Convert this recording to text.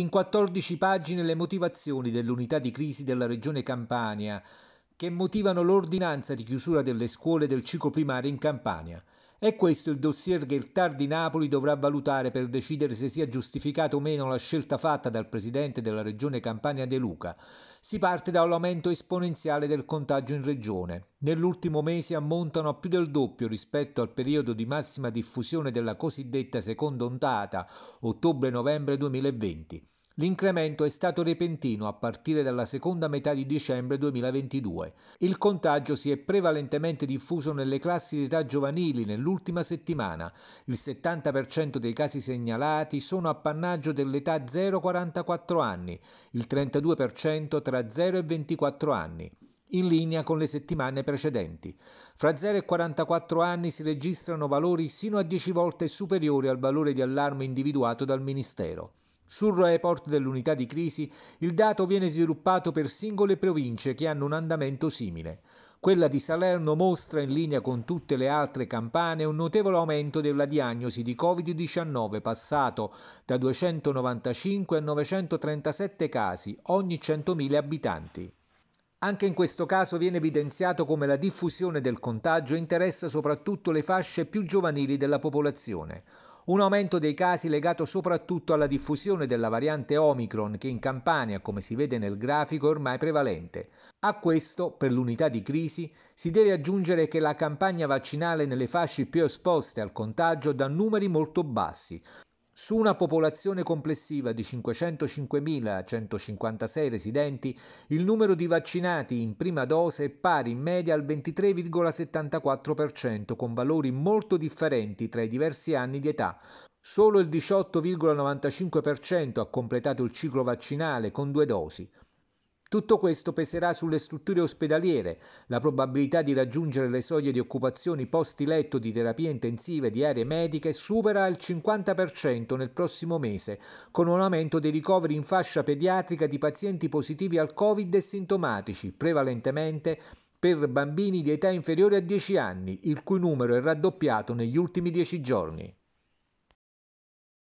In 14 pagine le motivazioni dell'unità di crisi della regione Campania che motivano l'ordinanza di chiusura delle scuole del ciclo primario in Campania. È questo il dossier che il TAR di Napoli dovrà valutare per decidere se sia giustificata o meno la scelta fatta dal presidente della regione Campania De Luca. Si parte da un aumento esponenziale del contagio in regione. Nell'ultimo mese ammontano a più del doppio rispetto al periodo di massima diffusione della cosiddetta seconda ondata, ottobre-novembre 2020. L'incremento è stato repentino a partire dalla seconda metà di dicembre 2022. Il contagio si è prevalentemente diffuso nelle classi d'età giovanili nell'ultima settimana. Il 70% dei casi segnalati sono appannaggio dell'età 0-44 anni, il 32% tra 0 e 24 anni in linea con le settimane precedenti. Fra 0 e 44 anni si registrano valori sino a 10 volte superiori al valore di allarme individuato dal Ministero. Sul report dell'unità di crisi il dato viene sviluppato per singole province che hanno un andamento simile. Quella di Salerno mostra in linea con tutte le altre campane un notevole aumento della diagnosi di Covid-19 passato da 295 a 937 casi ogni 100.000 abitanti. Anche in questo caso viene evidenziato come la diffusione del contagio interessa soprattutto le fasce più giovanili della popolazione. Un aumento dei casi legato soprattutto alla diffusione della variante Omicron che in Campania, come si vede nel grafico, è ormai prevalente. A questo, per l'unità di crisi, si deve aggiungere che la campagna vaccinale nelle fasce più esposte al contagio dà numeri molto bassi, su una popolazione complessiva di 505.156 residenti, il numero di vaccinati in prima dose è pari in media al 23,74%, con valori molto differenti tra i diversi anni di età. Solo il 18,95% ha completato il ciclo vaccinale con due dosi. Tutto questo peserà sulle strutture ospedaliere, la probabilità di raggiungere le soglie di occupazioni posti letto di terapie intensive di aree mediche supera il 50% nel prossimo mese, con un aumento dei ricoveri in fascia pediatrica di pazienti positivi al Covid e sintomatici, prevalentemente per bambini di età inferiore a 10 anni, il cui numero è raddoppiato negli ultimi 10 giorni.